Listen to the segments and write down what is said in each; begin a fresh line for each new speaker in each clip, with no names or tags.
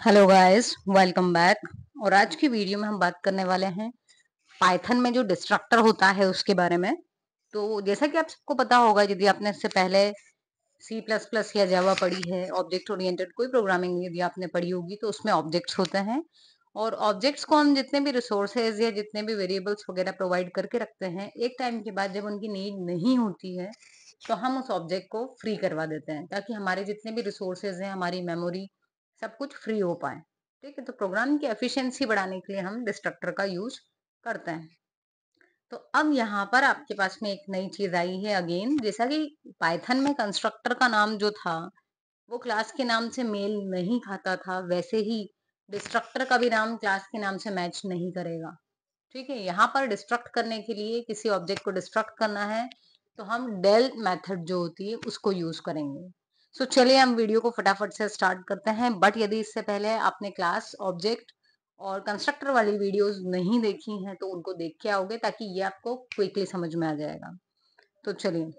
hello guys welcome back और आज की वीडियो में हम बात करने वाले हैं पाइथन में जो डिस्ट्रक्टर होता है उसके बारे में तो जैसा कि आप सबको पता होगा यदि आपने इससे पहले सी प्लस प्लस या जावा पढ़ी है ऑब्जेक्ट ओरिएंटेड कोई प्रोग्रामिंग यदि आपने पढ़ी होगी तो उसमें ऑब्जेक्ट्स होते हैं और ऑब्जेक्ट्स को हम जितने भी रिसोर्सेज या जितने भी वेरिएबल्स वगैरह प्रोवाइड करके रखते हैं एक टाइम के बाद जब उनकी नीड नहीं होती है तो हम उस ऑब्जेक्ट को फ्री करवा देते हैं ताकि हमारे जितने भी रिसोर्सेज हैं हमारी मेमोरी सब कुछ फ्री हो पाए ठीक है तो प्रोग्राम की एफिशिएंसी बढ़ाने के लिए हम डिस्ट्रक्टर का यूज करते हैं तो अब यहाँ पर आपके पास में एक नई चीज आई है अगेन जैसा कि पाइथन में कंस्ट्रक्टर का नाम जो था वो क्लास के नाम से मेल नहीं खाता था वैसे ही डिस्ट्रक्टर का भी नाम क्लास के नाम से मैच नहीं करेगा ठीक है यहाँ पर डिस्ट्रक्ट करने के लिए किसी ऑब्जेक्ट को डिस्ट्रक्ट करना है तो हम डेल मेथड जो होती है उसको यूज करेंगे सो so, चलिए हम वीडियो को फटाफट से स्टार्ट करते हैं बट यदि इससे पहले आपने क्लास ऑब्जेक्ट और कंस्ट्रक्टर वाली वीडियोस नहीं देखी हैं तो उनको देख के आओगे ताकि ये आपको क्विकली समझ में आ जाएगा तो चलिए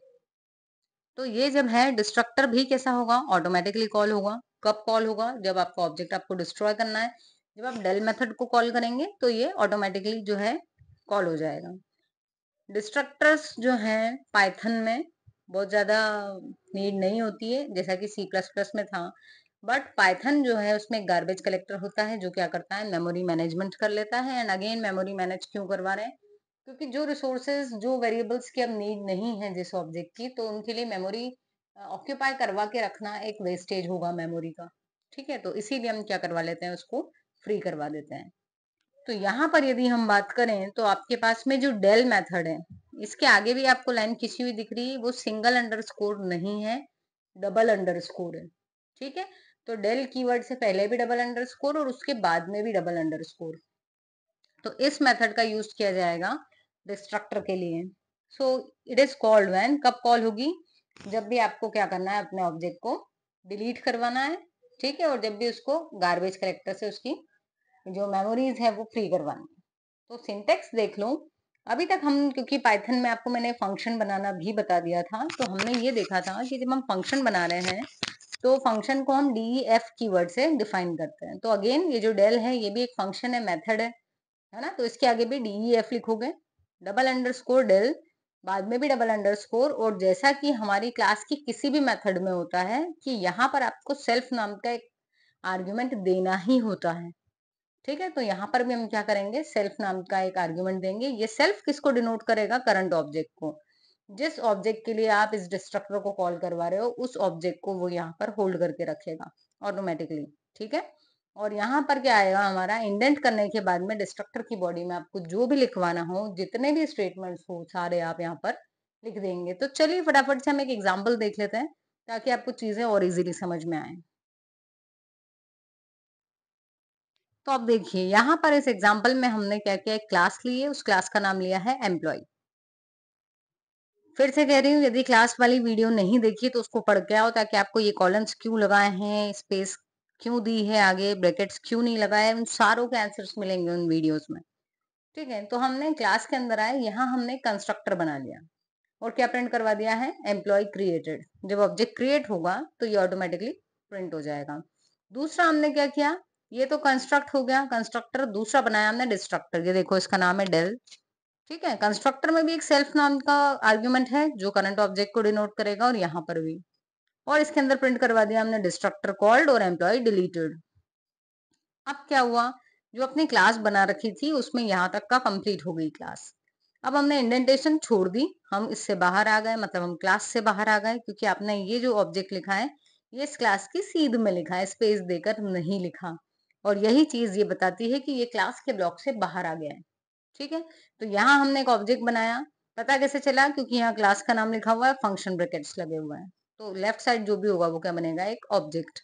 तो ये जब है डिस्ट्रक्टर भी कैसा होगा ऑटोमेटिकली कॉल होगा कब कॉल होगा जब आपका ऑब्जेक्ट आपको डिस्ट्रॉय करना है जब आप डेल मेथड को कॉल करेंगे तो ये ऑटोमेटिकली जो है कॉल हो जाएगा डिस्ट्रक्टर्स जो हैं पाइथन में बहुत ज़्यादा नीड नहीं होती है जैसा कि सी प्लस प्लस में था बट पाइथन जो है उसमें गार्बेज कलेक्टर होता है जो क्या करता है मेमोरी मैनेजमेंट कर लेता है एंड अगेन मेमोरी मैनेज क्यों करवा रहे हैं क्योंकि जो रिसोर्सेज जो वेरिएबल्स की अब नीड नहीं है जिस ऑब्जेक्ट की तो उनके लिए मेमोरी ऑक्यूपाई करवा के रखना एक वेस्टेज होगा मेमोरी का ठीक है तो इसीलिए हम क्या करवा लेते हैं उसको फ्री करवा देते हैं तो यहाँ पर यदि हम बात करें तो आपके पास में जो डेल मेथड है इसके आगे भी आपको लाइन खींची हुई दिख रही है वो सिंगल अंडरस्कोर नहीं है डबल अंडरस्कोर है ठीक है तो डेल कीवर्ड से पहले भी डबल अंडरस्कोर और उसके बाद में भी डबल अंडरस्कोर तो इस मेथड का यूज किया जाएगा डिस्ट्रक्टर के लिए so it is called when कब कॉल होगी जब भी आपको क्या करना है अपने ऑब्जेक्ट को डिलीट करवाना है ठीक है और जब भी उसको गार्बेज कलेक्टर से उसकी जो मेमोरीज है वो फ्री करवानी है तो सिंटेक्स देख लो अभी तक हम क्योंकि पाइथन में आपको मैंने फंक्शन बनाना भी बता दिया था तो हमने ये देखा था कि जब हम फंक्शन बना रहे हैं तो फंक्शन को हम डी एफ की वर्ड से डिफाइन करते हैं तो अगेन ये जो डेल है ये भी एक फंक्शन है मेथड है है ना तो इसके आगे भी डी एफ e लिखोगे डबल अंडरस्कोर डेल बाद में भी डबल अंडरस्कोर और जैसा कि हमारी क्लास की किसी भी मेथड में होता है कि यहाँ पर आपको सेल्फ नाम का एक आर्ग्यूमेंट देना ही होता है ठीक है तो यहाँ पर भी हम क्या करेंगे सेल्फ नाम का एक आर्ग्यूमेंट देंगे ये सेल्फ किसको डिनोट करेगा करंट ऑब्जेक्ट को जिस ऑब्जेक्ट के लिए आप इस डिस्ट्रक्टर को कॉल करवा रहे हो उस ऑब्जेक्ट को वो यहाँ पर होल्ड करके रखेगा ऑटोमेटिकली ठीक है और यहाँ पर क्या आएगा हमारा इंडेंट करने के बाद में डिस्ट्रक्टर की बॉडी में आपको जो भी लिखवाना हो जितने भी स्टेटमेंट्स हो सारे आप यहाँ पर लिख देंगे तो चलिए फटाफट से हम एक एग्जाम्पल देख लेते हैं ताकि आपको चीजें और इजीली समझ में आए तो आप देखिए यहाँ पर इस एग्जाम्पल में हमने क्या किया एक क्लास ली है उस क्लास का नाम लिया है एम्प्लॉय फिर से कह रही हूँ यदि क्लास वाली वीडियो नहीं देखी तो उसको पढ़ के आओ ताकि आपको ये कॉलम्स क्यों लगाए हैं स्पेस क्यों दी है आगे ब्रैकेट्स क्यों नहीं लगाए उन सारों के आंसर्स मिलेंगे उन वीडियोस में ठीक है तो हमने क्लास के अंदर आए यहाँ हमने कंस्ट्रक्टर बना लिया और क्या प्रिंट करवा दिया है एम्प्लॉय क्रिएटेड जब ऑब्जेक्ट क्रिएट होगा तो ये ऑटोमेटिकली प्रिंट हो जाएगा दूसरा हमने क्या किया ये तो कंस्ट्रक्ट हो गया कंस्ट्रक्टर दूसरा बनाया हमने डिस्ट्रक्टर ये देखो इसका नाम है डेल ठीक है कंस्ट्रक्टर में भी एक सेल्फ नाम का आर्ग्यूमेंट है जो करंट ऑब्जेक्ट को डिनोट करेगा और यहाँ पर भी और इसके अंदर प्रिंट करवा दिया हमने डिस्ट्रक्टर कॉल्ड और एम्प्लॉय डिलीटेड अब क्या हुआ जो अपनी क्लास बना रखी थी उसमें यहाँ तक का कंप्लीट हो गई क्लास अब हमने इंडेंटेशन छोड़ दी हम इससे बाहर आ गए मतलब हम क्लास से बाहर आ गए क्योंकि आपने ये जो ऑब्जेक्ट लिखा है ये इस क्लास की सीध में लिखा है स्पेस देकर नहीं लिखा और यही चीज ये बताती है कि ये क्लास के ब्लॉक से बाहर आ गया है ठीक है तो यहाँ हमने एक ऑब्जेक्ट बनाया पता कैसे चला क्योंकि यहाँ क्लास का नाम लिखा हुआ है फंक्शन ब्रैकेट्स लगे हुए हैं तो लेफ्ट साइड जो भी होगा वो क्या बनेगा एक ऑब्जेक्ट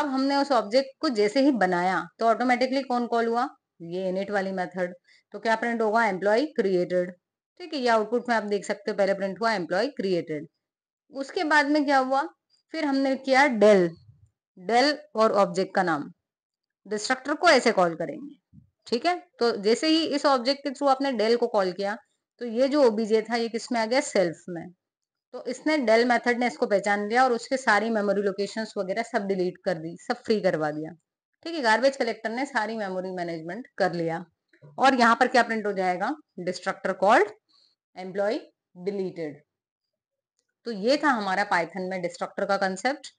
अब हमने उस ऑब्जेक्ट को जैसे ही बनाया तो ऑटोमेटिकली कौन कॉल हुआ ये इनिट वाली मेथड तो क्या प्रिंट होगा एम्प्लॉय क्रिएटेड ठीक है ये आउटपुट में आप देख सकते हो पहले प्रिंट हुआ एम्प्लॉय क्रिएटेड उसके बाद में क्या हुआ फिर हमने किया डेल डेल और ऑब्जेक्ट का नाम डिस्ट्रक्टर को ऐसे कॉल करेंगे ठीक है तो जैसे ही इस ऑब्जेक्ट के थ्रू आपने डेल को कॉल किया तो ये जो ओबीजे था ये किसमें आ गया सेल्फ में तो इसने डेल मेथड ने इसको पहचान लिया और उसके सारी मेमोरी लोकेशंस वगैरह सब डिलीट कर दी सब फ्री करवा दिया ठीक है गार्बेज कलेक्टर ने सारी मेमोरी मैनेजमेंट कर लिया और यहाँ पर क्या प्रिंट हो जाएगा डिस्ट्रक्टर कॉल्ड एम्प्लॉय डिलीटेड तो ये था हमारा पाइथन में डिस्ट्रक्टर का कंसेप्ट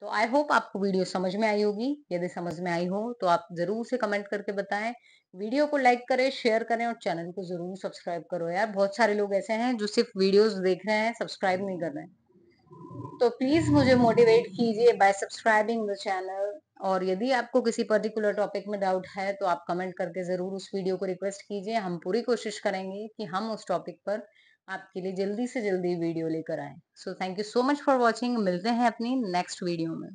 तो आई होप आपको वीडियो समझ में आई होगी यदि समझ में आई हो तो आप जरूर से कमेंट करके बताएं वीडियो को लाइक करें शेयर करें और चैनल को जरूर सब्सक्राइब करो यार बहुत सारे लोग ऐसे हैं जो सिर्फ वीडियोस देख रहे हैं सब्सक्राइब नहीं कर रहे हैं तो प्लीज मुझे मोटिवेट कीजिए बाय सब्सक्राइबिंग द चैनल और यदि आपको किसी पर्टिकुलर टॉपिक में डाउट है तो आप कमेंट करके जरूर उस वीडियो को रिक्वेस्ट कीजिए हम पूरी कोशिश करेंगे कि हम उस टॉपिक पर आपके लिए जल्दी से जल्दी वीडियो लेकर आए so thank you so much for watching मिलते हैं अपनी नेक्स्ट वीडियो में